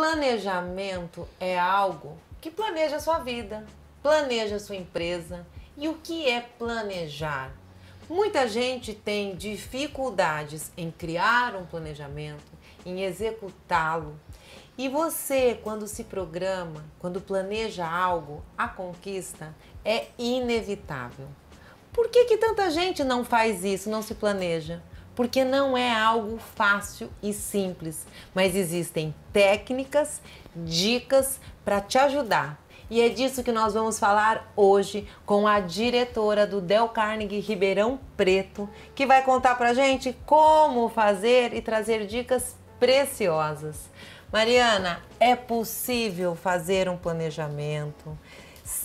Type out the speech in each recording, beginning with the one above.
Planejamento é algo que planeja a sua vida, planeja a sua empresa. E o que é planejar? Muita gente tem dificuldades em criar um planejamento, em executá-lo. E você, quando se programa, quando planeja algo, a conquista é inevitável. Por que, que tanta gente não faz isso, não se planeja? porque não é algo fácil e simples, mas existem técnicas, dicas para te ajudar. E é disso que nós vamos falar hoje com a diretora do Del Carnegie Ribeirão Preto, que vai contar para gente como fazer e trazer dicas preciosas. Mariana, é possível fazer um planejamento,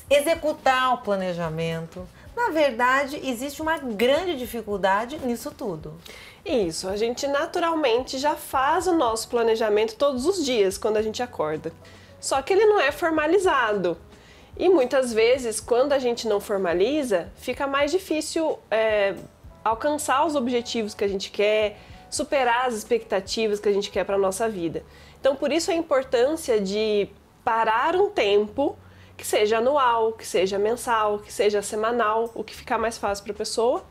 executar o planejamento, na verdade, existe uma grande dificuldade nisso tudo. Isso, a gente naturalmente já faz o nosso planejamento todos os dias quando a gente acorda. Só que ele não é formalizado. E muitas vezes, quando a gente não formaliza, fica mais difícil é, alcançar os objetivos que a gente quer, superar as expectativas que a gente quer para a nossa vida. Então, por isso a importância de parar um tempo que seja anual, que seja mensal, que seja semanal, o que ficar mais fácil para a pessoa,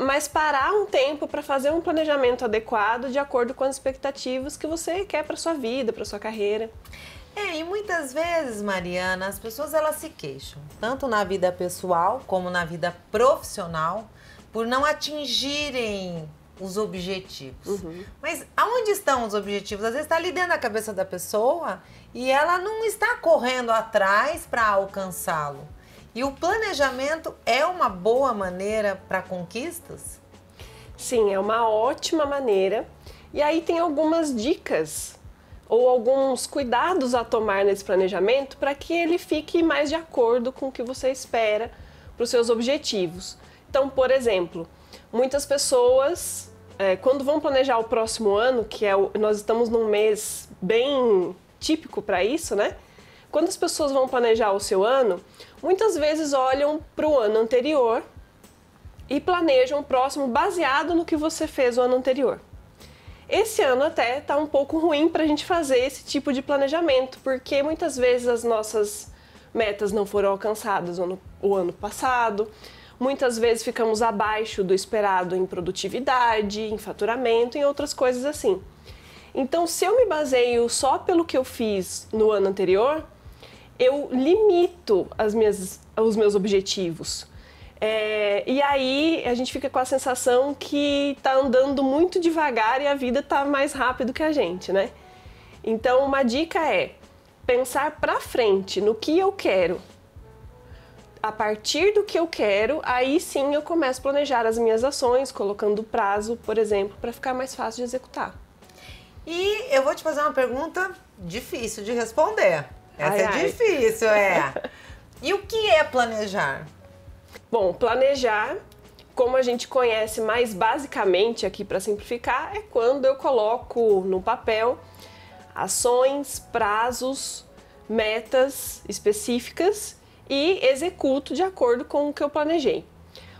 mas parar um tempo para fazer um planejamento adequado de acordo com as expectativas que você quer para sua vida, para sua carreira. É, e muitas vezes, Mariana, as pessoas elas se queixam, tanto na vida pessoal como na vida profissional, por não atingirem os objetivos. Uhum. Mas aonde estão os objetivos? Às vezes está ali dentro da cabeça da pessoa e ela não está correndo atrás para alcançá-lo. E o planejamento é uma boa maneira para conquistas? Sim, é uma ótima maneira. E aí tem algumas dicas ou alguns cuidados a tomar nesse planejamento para que ele fique mais de acordo com o que você espera para os seus objetivos. Então, por exemplo, muitas pessoas é, quando vão planejar o próximo ano, que é o, nós estamos num mês bem típico para isso, né? Quando as pessoas vão planejar o seu ano, muitas vezes olham para o ano anterior e planejam o próximo baseado no que você fez o ano anterior. Esse ano até está um pouco ruim para a gente fazer esse tipo de planejamento, porque muitas vezes as nossas metas não foram alcançadas no, o ano passado, Muitas vezes ficamos abaixo do esperado em produtividade, em faturamento, em outras coisas assim. Então, se eu me baseio só pelo que eu fiz no ano anterior, eu limito as minhas, os meus objetivos. É, e aí a gente fica com a sensação que está andando muito devagar e a vida está mais rápido que a gente, né? Então, uma dica é pensar para frente no que eu quero a partir do que eu quero, aí sim eu começo a planejar as minhas ações, colocando prazo, por exemplo, para ficar mais fácil de executar. E eu vou te fazer uma pergunta difícil de responder. Essa ai, é ai. difícil, é. e o que é planejar? Bom, planejar, como a gente conhece mais basicamente aqui para simplificar, é quando eu coloco no papel ações, prazos, metas específicas e executo de acordo com o que eu planejei.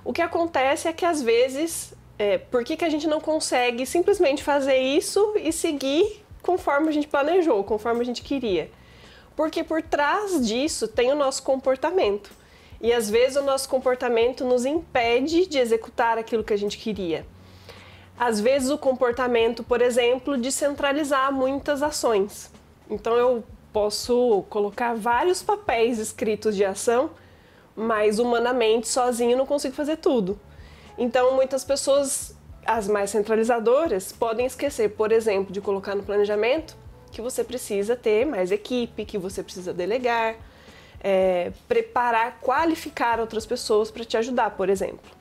O que acontece é que às vezes, é, por que, que a gente não consegue simplesmente fazer isso e seguir conforme a gente planejou, conforme a gente queria? Porque por trás disso tem o nosso comportamento. E às vezes o nosso comportamento nos impede de executar aquilo que a gente queria. Às vezes o comportamento, por exemplo, de centralizar muitas ações. Então eu posso colocar vários papéis escritos de ação, mas humanamente, sozinho, não consigo fazer tudo. Então, muitas pessoas, as mais centralizadoras, podem esquecer, por exemplo, de colocar no planejamento que você precisa ter mais equipe, que você precisa delegar, é, preparar, qualificar outras pessoas para te ajudar, por exemplo.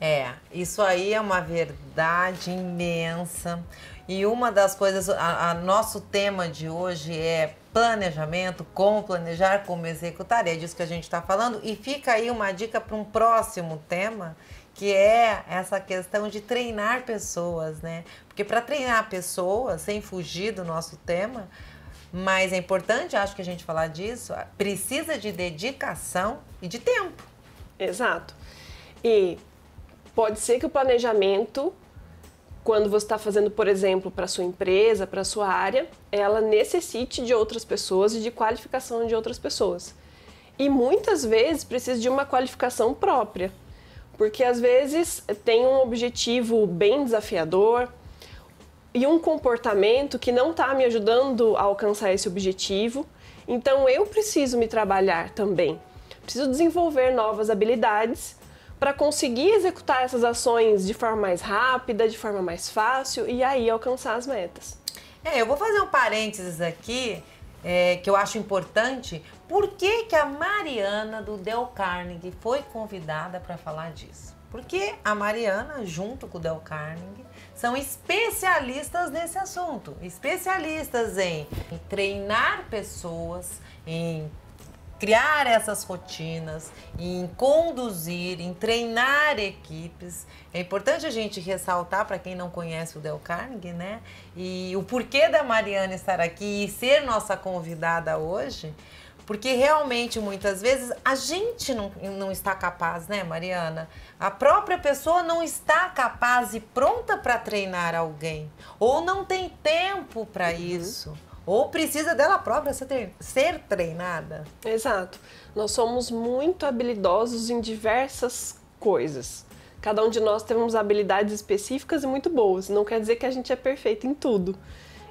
É, isso aí é uma verdade imensa. E uma das coisas, a, a, nosso tema de hoje é planejamento, como planejar, como executar. É disso que a gente está falando. E fica aí uma dica para um próximo tema, que é essa questão de treinar pessoas, né? Porque para treinar pessoas, sem fugir do nosso tema, mas é importante, acho que a gente falar disso, precisa de dedicação e de tempo. Exato. E pode ser que o planejamento, quando você está fazendo, por exemplo, para sua empresa, para sua área, ela necessite de outras pessoas e de qualificação de outras pessoas. E muitas vezes precisa de uma qualificação própria, porque às vezes tem um objetivo bem desafiador e um comportamento que não está me ajudando a alcançar esse objetivo. Então eu preciso me trabalhar também. Preciso desenvolver novas habilidades para conseguir executar essas ações de forma mais rápida, de forma mais fácil e aí alcançar as metas. É, eu vou fazer um parênteses aqui é, que eu acho importante. Por que, que a Mariana do Del Carnegie foi convidada para falar disso? Porque a Mariana, junto com o Del Carnegie, são especialistas nesse assunto. Especialistas em treinar pessoas, em criar essas rotinas, em conduzir, em treinar equipes. É importante a gente ressaltar para quem não conhece o Del Carnegie, né? E o porquê da Mariana estar aqui e ser nossa convidada hoje, porque realmente muitas vezes a gente não, não está capaz, né, Mariana? A própria pessoa não está capaz e pronta para treinar alguém, ou não tem tempo para uhum. isso ou precisa dela própria ser treinada. Exato. Nós somos muito habilidosos em diversas coisas. Cada um de nós temos habilidades específicas e muito boas. Não quer dizer que a gente é perfeito em tudo.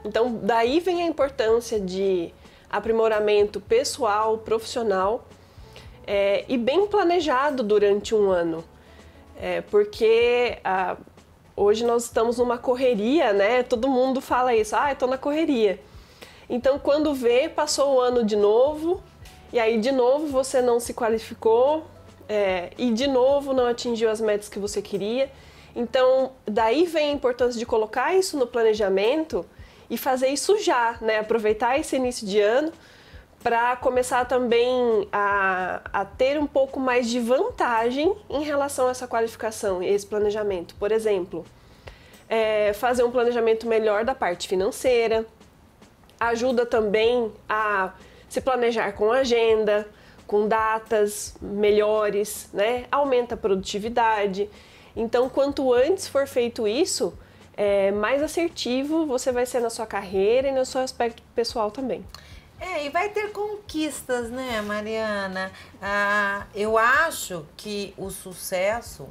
Então, daí vem a importância de aprimoramento pessoal, profissional é, e bem planejado durante um ano. É, porque a, ah, hoje nós estamos numa correria, né? Todo mundo fala isso, ah, estou na correria. Então, quando vê, passou o ano de novo, e aí de novo você não se qualificou, é, e de novo não atingiu as metas que você queria. Então, daí vem a importância de colocar isso no planejamento e fazer isso já, né? Aproveitar esse início de ano para começar também a, a ter um pouco mais de vantagem em relação a essa qualificação e esse planejamento. Por exemplo, é, fazer um planejamento melhor da parte financeira, ajuda também a se planejar com agenda, com datas melhores, né? Aumenta a produtividade. Então, quanto antes for feito isso, é, mais assertivo você vai ser na sua carreira e no seu aspecto pessoal também. É, e vai ter conquistas, né, Mariana? Ah, eu acho que o sucesso,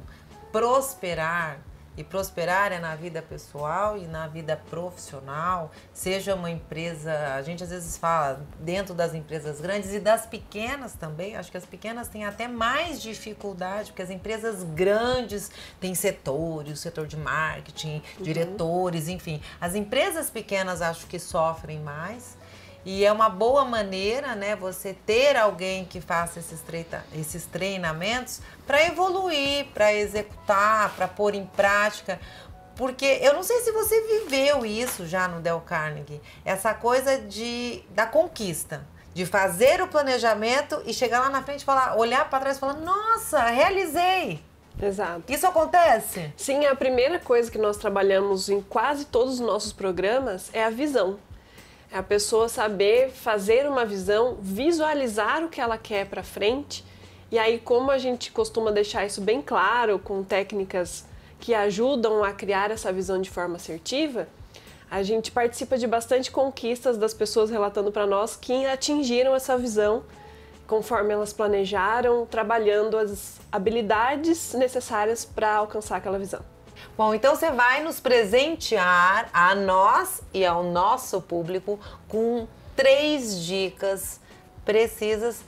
prosperar, e prosperar é na vida pessoal e na vida profissional, seja uma empresa, a gente às vezes fala dentro das empresas grandes e das pequenas também, acho que as pequenas têm até mais dificuldade, porque as empresas grandes têm setores, setor de marketing, uhum. diretores, enfim. As empresas pequenas acho que sofrem mais, e é uma boa maneira, né, você ter alguém que faça esses, treita, esses treinamentos para evoluir, para executar, para pôr em prática. Porque eu não sei se você viveu isso já no Del Carnegie, essa coisa de da conquista, de fazer o planejamento e chegar lá na frente e falar, olhar para trás e falar: "Nossa, realizei". Exato. Isso acontece? Sim, a primeira coisa que nós trabalhamos em quase todos os nossos programas é a visão. É a pessoa saber fazer uma visão, visualizar o que ela quer para frente. E aí, como a gente costuma deixar isso bem claro com técnicas que ajudam a criar essa visão de forma assertiva, a gente participa de bastante conquistas das pessoas relatando para nós que atingiram essa visão conforme elas planejaram, trabalhando as habilidades necessárias para alcançar aquela visão. Bom, então você vai nos presentear a nós e ao nosso público com três dicas precisas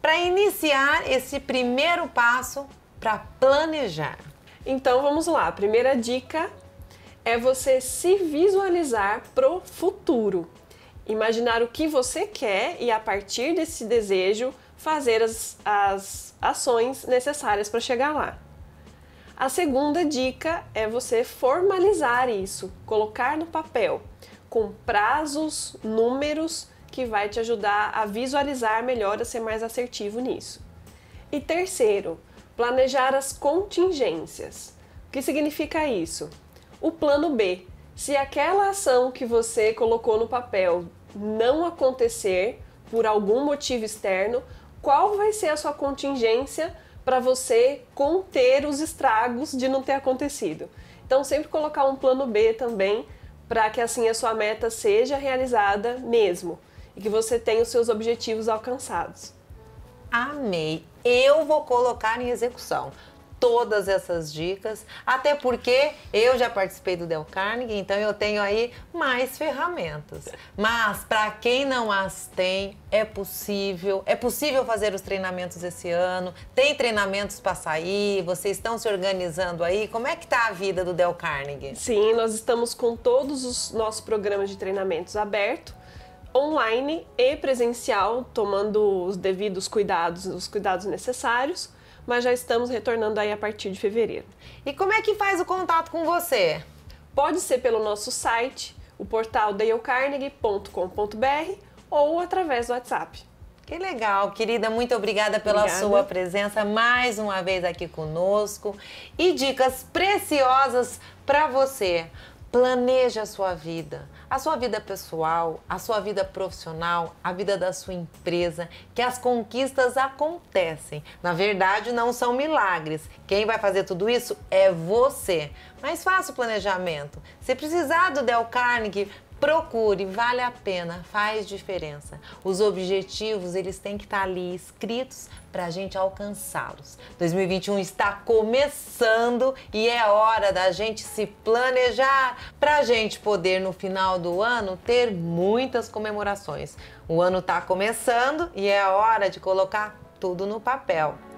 para iniciar esse primeiro passo para planejar. Então vamos lá. A primeira dica é você se visualizar pro futuro. Imaginar o que você quer e a partir desse desejo fazer as, as ações necessárias para chegar lá. A segunda dica é você formalizar isso, colocar no papel, com prazos, números que vai te ajudar a visualizar melhor, a ser mais assertivo nisso. E terceiro, planejar as contingências. O que significa isso? O plano B. Se aquela ação que você colocou no papel não acontecer por algum motivo externo, qual vai ser a sua contingência para você conter os estragos de não ter acontecido. Então, sempre colocar um plano B também, para que assim a sua meta seja realizada mesmo e que você tenha os seus objetivos alcançados. Amei. Eu vou colocar em execução todas essas dicas, até porque eu já participei do Del Carnegie, então eu tenho aí mais ferramentas. Mas para quem não as tem, é possível, é possível fazer os treinamentos esse ano. Tem treinamentos para sair, vocês estão se organizando aí. Como é que tá a vida do Del Carnegie? Sim, nós estamos com todos os nossos programas de treinamentos abertos online e presencial, tomando os devidos cuidados, os cuidados necessários mas já estamos retornando aí a partir de fevereiro. E como é que faz o contato com você? Pode ser pelo nosso site, o portal dalecarnegie.com.br ou através do WhatsApp. Que legal, querida. Muito obrigada pela obrigada. sua presença mais uma vez aqui conosco e dicas preciosas para você. Planeje a sua vida a sua vida pessoal, a sua vida profissional, a vida da sua empresa, que as conquistas acontecem. Na verdade, não são milagres. Quem vai fazer tudo isso é você. Mas faça o planejamento. Se precisar do Del Carnegie, Procure, vale a pena, faz diferença. Os objetivos, eles têm que estar ali escritos para a gente alcançá-los. 2021 está começando e é hora da gente se planejar para a gente poder, no final do ano, ter muitas comemorações. O ano está começando e é hora de colocar tudo no papel.